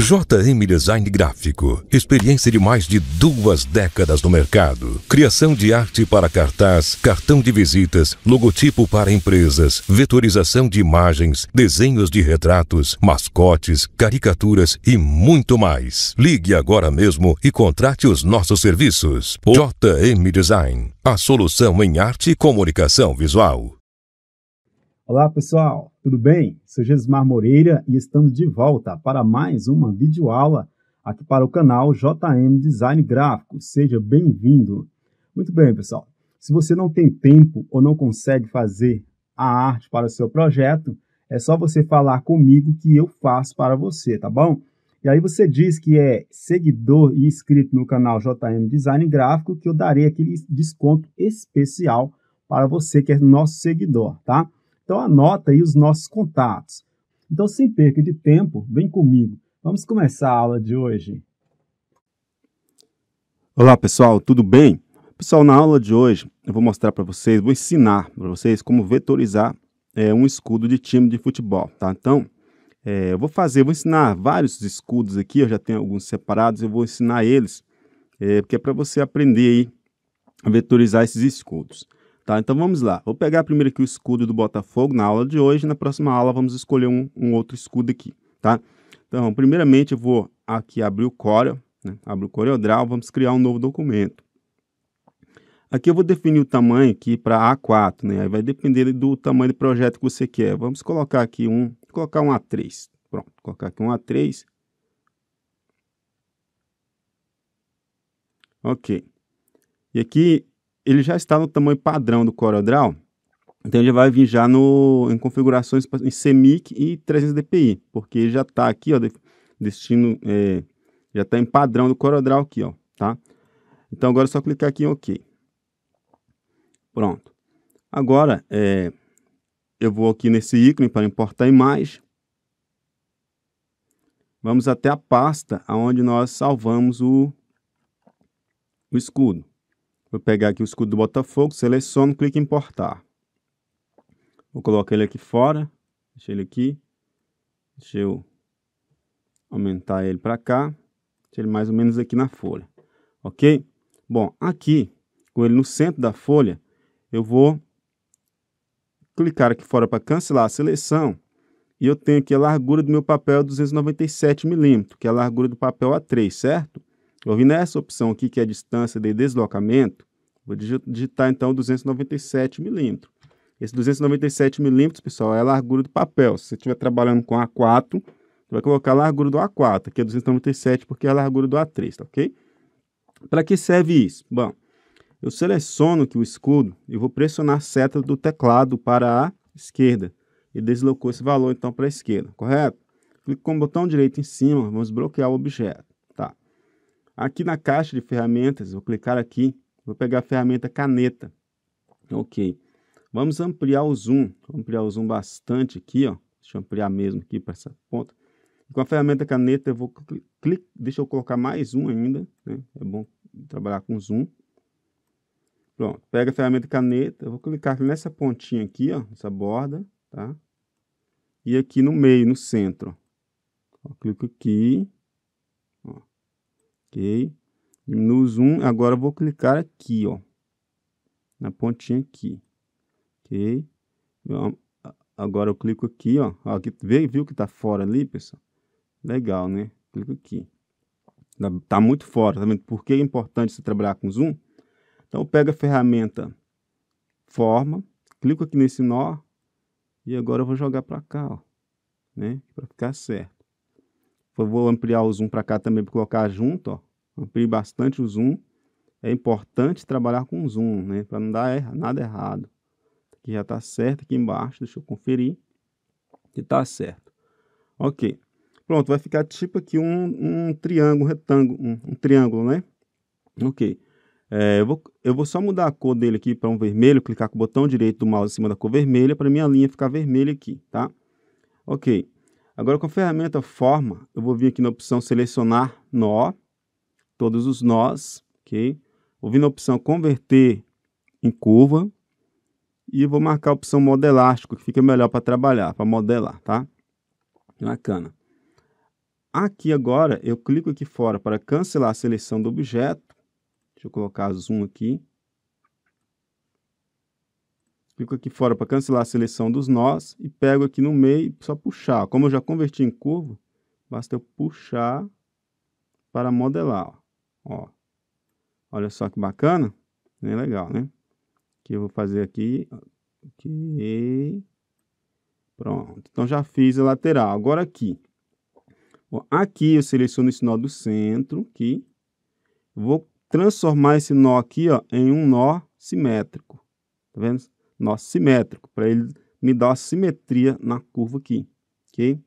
JM Design Gráfico. Experiência de mais de duas décadas no mercado. Criação de arte para cartaz, cartão de visitas, logotipo para empresas, vetorização de imagens, desenhos de retratos, mascotes, caricaturas e muito mais. Ligue agora mesmo e contrate os nossos serviços. JM Design. A solução em arte e comunicação visual. Olá pessoal, tudo bem? Sou Gesmar Moreira e estamos de volta para mais uma videoaula aqui para o canal JM Design Gráfico. Seja bem-vindo! Muito bem, pessoal. Se você não tem tempo ou não consegue fazer a arte para o seu projeto, é só você falar comigo que eu faço para você, tá bom? E aí você diz que é seguidor e inscrito no canal JM Design Gráfico que eu darei aquele desconto especial para você que é nosso seguidor, tá? Então anota aí os nossos contatos. Então, sem perca de tempo, vem comigo. Vamos começar a aula de hoje. Olá, pessoal, tudo bem? Pessoal, na aula de hoje eu vou mostrar para vocês, vou ensinar para vocês como vetorizar é, um escudo de time de futebol, tá? Então, é, eu vou fazer, vou ensinar vários escudos aqui, eu já tenho alguns separados, eu vou ensinar eles, é, porque é para você aprender aí a vetorizar esses escudos. Tá, então vamos lá. Vou pegar primeiro aqui o escudo do Botafogo na aula de hoje. Na próxima aula vamos escolher um, um outro escudo aqui, tá? Então, primeiramente eu vou aqui abrir o Corel, né? abrir o CorelDRAW, vamos criar um novo documento. Aqui eu vou definir o tamanho aqui para A4, né? Aí vai depender do tamanho do projeto que você quer. Vamos colocar aqui um, colocar um A3. Pronto, colocar aqui um A3. Ok. E aqui ele já está no tamanho padrão do CorelDRAW, então ele vai vir já no, em configurações em CMYK e 300 dpi, porque ele já está aqui, ó, destino, é, já está em padrão do CorelDRAW aqui, ó, tá? Então agora é só clicar aqui em OK. Pronto. Agora, é, eu vou aqui nesse ícone para importar a imagem. Vamos até a pasta onde nós salvamos o, o escudo. Vou pegar aqui o escudo do Botafogo, seleciono, clico em importar. Vou colocar ele aqui fora, deixa ele aqui. Deixa eu aumentar ele para cá. Deixa ele mais ou menos aqui na folha, ok? Bom, aqui, com ele no centro da folha, eu vou clicar aqui fora para cancelar a seleção. E eu tenho aqui a largura do meu papel 297 milímetros, que é a largura do papel A3, certo? Eu nessa opção aqui, que é a distância de deslocamento, vou digitar então 297 milímetros. Esse 297 milímetros, pessoal, é a largura do papel. Se você estiver trabalhando com A4, você vai colocar a largura do A4, que é 297, porque é a largura do A3, tá ok? Para que serve isso? Bom, eu seleciono aqui o escudo e vou pressionar a seta do teclado para a esquerda. E deslocou esse valor, então, para a esquerda, correto? Clico com o botão direito em cima, vamos bloquear o objeto. Aqui na caixa de ferramentas, vou clicar aqui, vou pegar a ferramenta caneta. Ok. Vamos ampliar o zoom, vou ampliar o zoom bastante aqui, ó. Deixa eu ampliar mesmo aqui para essa ponta. Com a ferramenta caneta, eu vou clicar, deixa eu colocar mais um ainda, né? É bom trabalhar com zoom. Pronto, pega a ferramenta caneta, eu vou clicar nessa pontinha aqui, ó, nessa borda, tá? E aqui no meio, no centro. Ó, clico aqui, ok? Diminuo o zoom, agora vou clicar aqui, ó, na pontinha aqui, ok? Agora eu clico aqui, ó, aqui, viu que tá fora ali, pessoal? Legal, né? Clico aqui. Tá, tá muito fora, tá vendo? Por que é importante você trabalhar com zoom? Então, pega a ferramenta forma, clico aqui nesse nó e agora eu vou jogar para cá, ó, né? Para ficar certo vou ampliar o zoom para cá também para colocar junto, ó. Amplie bastante o zoom. É importante trabalhar com zoom, né? Para não dar erra, nada errado. Aqui já está certo aqui embaixo, deixa eu conferir. Que está certo. Ok. Pronto, vai ficar tipo aqui um, um triângulo, retângulo, um, um triângulo, né? Ok. É, eu, vou, eu vou só mudar a cor dele aqui para um vermelho, clicar com o botão direito do mouse em cima da cor vermelha para minha linha ficar vermelha aqui, tá? Ok. Agora, com a ferramenta forma, eu vou vir aqui na opção selecionar nó, todos os nós, ok? Vou vir na opção converter em curva e vou marcar a opção modelástico, que fica melhor para trabalhar, para modelar, tá? Bacana. Aqui agora, eu clico aqui fora para cancelar a seleção do objeto. Deixa eu colocar zoom aqui. Clico aqui fora para cancelar a seleção dos nós e pego aqui no meio e só puxar. Como eu já converti em curva, basta eu puxar para modelar. Ó. Olha só que bacana. Bem legal, né? Que eu vou fazer aqui. Ok. Pronto. Então já fiz a lateral. Agora aqui. Bom, aqui eu seleciono esse nó do centro. Aqui. Vou transformar esse nó aqui ó, em um nó simétrico. Tá vendo? nó simétrico, para ele me dar uma simetria na curva aqui, ok?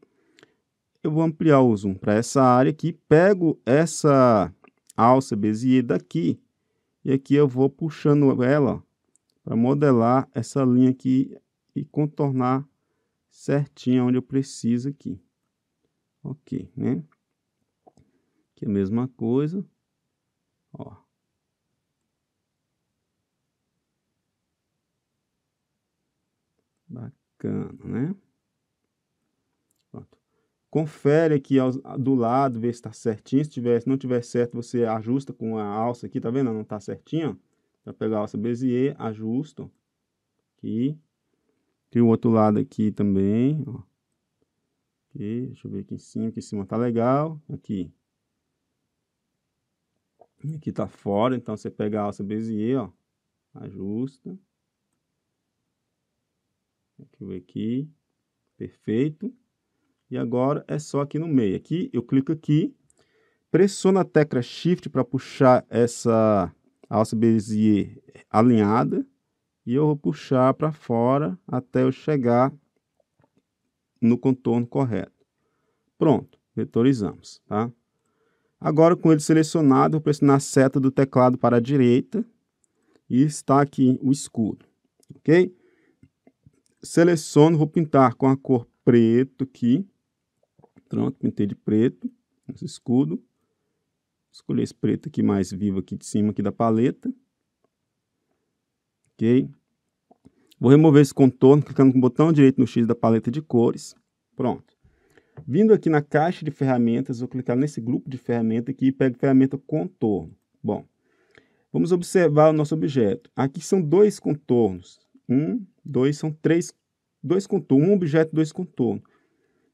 Eu vou ampliar o zoom para essa área aqui, pego essa alça Bezier daqui, e aqui eu vou puxando ela para modelar essa linha aqui e contornar certinho onde eu preciso aqui. Ok, né? Aqui é a mesma coisa. Ó, Bacana, né? Pronto. Confere aqui ao, do lado, ver se está certinho. Se, tiver, se não tiver certo, você ajusta com a alça aqui, tá vendo? Não está certinho, Vai pegar a alça Bezier, ajusta, aqui. Tem o outro lado aqui também, ó. deixa eu ver aqui em cima, aqui em cima tá legal, aqui. Aqui tá fora, então você pega a alça Bezier, ó, ajusta clico aqui, perfeito. E agora é só aqui no meio. Aqui eu clico aqui, pressiono a tecla Shift para puxar essa alça Bezier alinhada e eu vou puxar para fora até eu chegar no contorno correto. Pronto, vetorizamos, tá? Agora, com ele selecionado, vou pressionar a seta do teclado para a direita e está aqui o escudo, ok? seleciono, vou pintar com a cor preto aqui. Pronto, pintei de preto, esse escudo. Escolhi esse preto aqui mais vivo aqui de cima aqui da paleta. Ok? Vou remover esse contorno, clicando com o botão direito no X da paleta de cores. Pronto. Vindo aqui na caixa de ferramentas, vou clicar nesse grupo de ferramentas aqui e pego ferramenta contorno. Bom, vamos observar o nosso objeto. Aqui são dois contornos. Um dois são três, dois contornos, um objeto, dois contornos.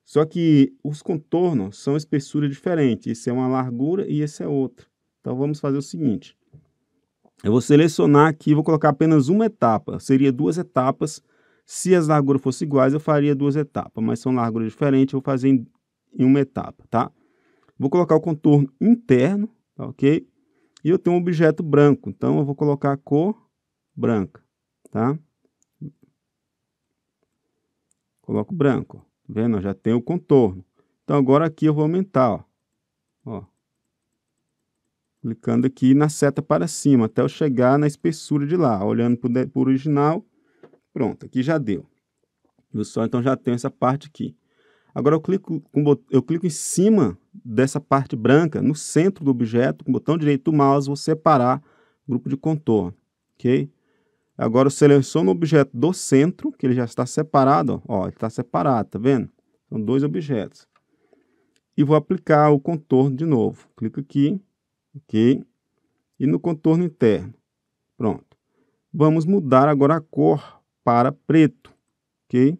Só que os contornos são espessuras diferentes. Esse é uma largura e esse é outro. Então vamos fazer o seguinte. Eu vou selecionar aqui, vou colocar apenas uma etapa. Seria duas etapas. Se as larguras fossem iguais, eu faria duas etapas, mas são larguras diferentes, eu vou fazer em, em uma etapa, tá? Vou colocar o contorno interno, tá ok? E eu tenho um objeto branco, então eu vou colocar a cor branca, tá? Coloco branco. Tá vendo? Já tem o contorno. Então, agora aqui eu vou aumentar, ó. ó. Clicando aqui na seta para cima, até eu chegar na espessura de lá. Olhando para o original, pronto, aqui já deu. Eu só então já tenho essa parte aqui. Agora eu clico, com, eu clico em cima dessa parte branca, no centro do objeto, com o botão direito do mouse, vou separar grupo de contorno, ok? Agora eu seleciono o objeto do centro, que ele já está separado, ó, ó ele está separado, tá vendo? São dois objetos. E vou aplicar o contorno de novo. Clico aqui, ok? E no contorno interno. Pronto. Vamos mudar agora a cor para preto, ok?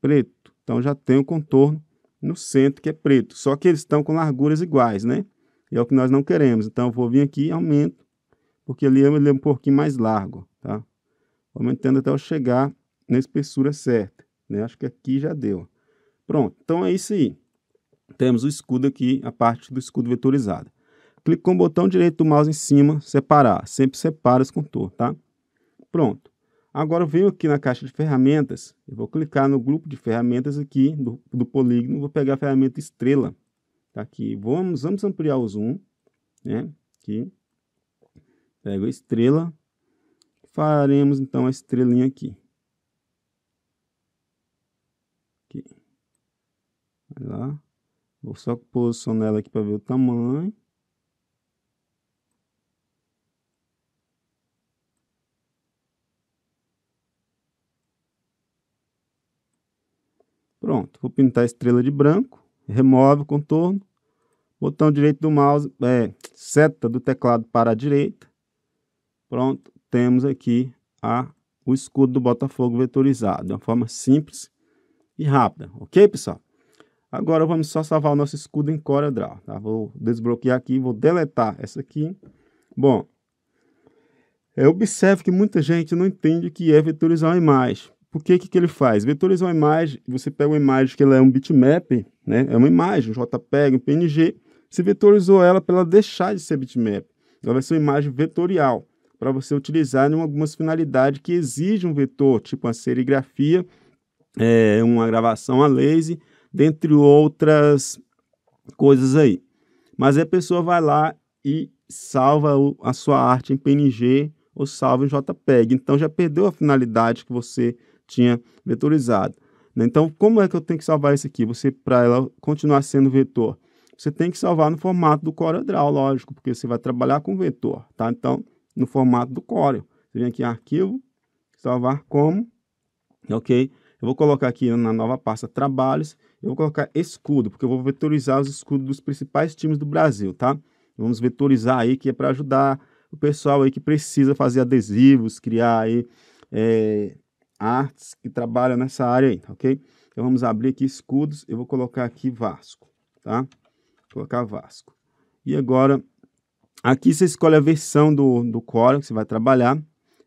Preto. Então já tem o contorno no centro que é preto. Só que eles estão com larguras iguais, né? E é o que nós não queremos. Então, eu vou vir aqui e aumento, porque ali ele é um pouquinho mais largo, tá? Aumentando até eu chegar na espessura certa, né? Acho que aqui já deu. Pronto, então é isso aí. Temos o escudo aqui, a parte do escudo vetorizado. Clique com o botão direito do mouse em cima, separar. Sempre separa os contornos, tá? Pronto. Agora eu venho aqui na caixa de ferramentas, eu vou clicar no grupo de ferramentas aqui do, do polígono, vou pegar a ferramenta estrela. Tá aqui, vamos, vamos ampliar o zoom, né? Aqui, pego a estrela, faremos então a estrelinha aqui. aqui. Vai lá. Vou só posicionar ela aqui para ver o tamanho. Pronto, vou pintar a estrela de branco remove o contorno. Botão direito do mouse, é, seta do teclado para a direita. Pronto, temos aqui a, o escudo do Botafogo vetorizado, de uma forma simples e rápida, ok, pessoal? Agora vamos só salvar o nosso escudo em CorelDRAW, tá? Vou desbloquear aqui, vou deletar essa aqui. Bom, é, observe que muita gente não entende o que é vetorizar uma imagem. Por que, que, ele faz? Vetoriza é uma imagem, você pega uma imagem que ela é um bitmap, né? é uma imagem, um JPEG, um PNG, você vetorizou ela para ela deixar de ser bitmap. Ela vai ser uma imagem vetorial, para você utilizar em algumas finalidades que exigem um vetor, tipo uma serigrafia, é, uma gravação a laser, dentre outras coisas aí. Mas aí a pessoa vai lá e salva o, a sua arte em PNG ou salva em JPEG. Então já perdeu a finalidade que você tinha vetorizado. Né? Então, como é que eu tenho que salvar isso aqui? Você, para ela continuar sendo vetor, você tem que salvar no formato do CorelDRAW, lógico, porque você vai trabalhar com vetor, tá? Então, no formato do Corel. Você vem aqui em arquivo, salvar como, ok? Eu vou colocar aqui na nova pasta trabalhos, eu vou colocar escudo, porque eu vou vetorizar os escudos dos principais times do Brasil, tá? Vamos vetorizar aí, que é para ajudar o pessoal aí que precisa fazer adesivos, criar aí... É artes que trabalham nessa área aí, ok? Então vamos abrir aqui escudos, eu vou colocar aqui Vasco, tá? Vou colocar Vasco. E agora, aqui você escolhe a versão do, do Core que você vai trabalhar.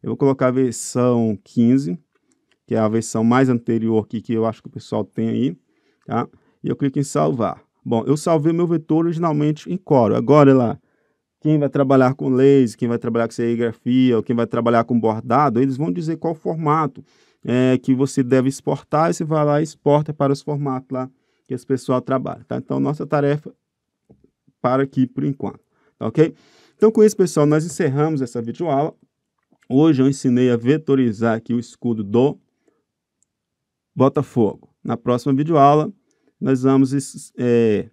Eu vou colocar a versão 15, que é a versão mais anterior aqui que eu acho que o pessoal tem aí, tá? E eu clico em salvar. Bom, eu salvei meu vetor originalmente em Core. Agora ela quem vai trabalhar com laser, quem vai trabalhar com serigrafia, ou quem vai trabalhar com bordado, eles vão dizer qual formato é, que você deve exportar e você vai lá e exporta para os formatos lá que as pessoas trabalham. Tá? Então, nossa tarefa para aqui por enquanto, tá ok? Então, com isso, pessoal, nós encerramos essa videoaula. Hoje eu ensinei a vetorizar aqui o escudo do Botafogo. Na próxima videoaula, nós vamos é,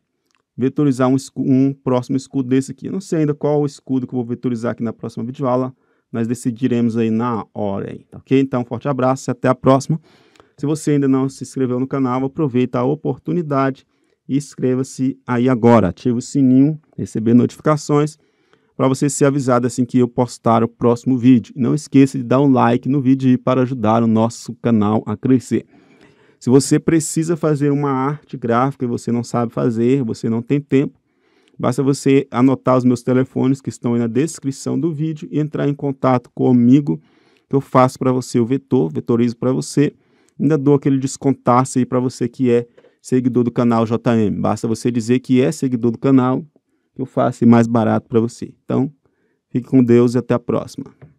vetorizar um, um, próximo escudo desse aqui. Não sei ainda qual o escudo que eu vou vetorizar aqui na próxima videoaula, nós decidiremos aí na hora, aí, tá? ok? Então, um forte abraço e até a próxima. Se você ainda não se inscreveu no canal, aproveita a oportunidade e inscreva-se aí agora. Ative o sininho, receber notificações, para você ser avisado assim que eu postar o próximo vídeo. Não esqueça de dar um like no vídeo para ajudar o nosso canal a crescer. Se você precisa fazer uma arte gráfica e você não sabe fazer, você não tem tempo, basta você anotar os meus telefones que estão aí na descrição do vídeo e entrar em contato comigo, que eu faço para você o vetor, vetorizo para você. Ainda dou aquele descontasse aí para você que é seguidor do canal JM. Basta você dizer que é seguidor do canal, que eu faço mais barato para você. Então, fique com Deus e até a próxima.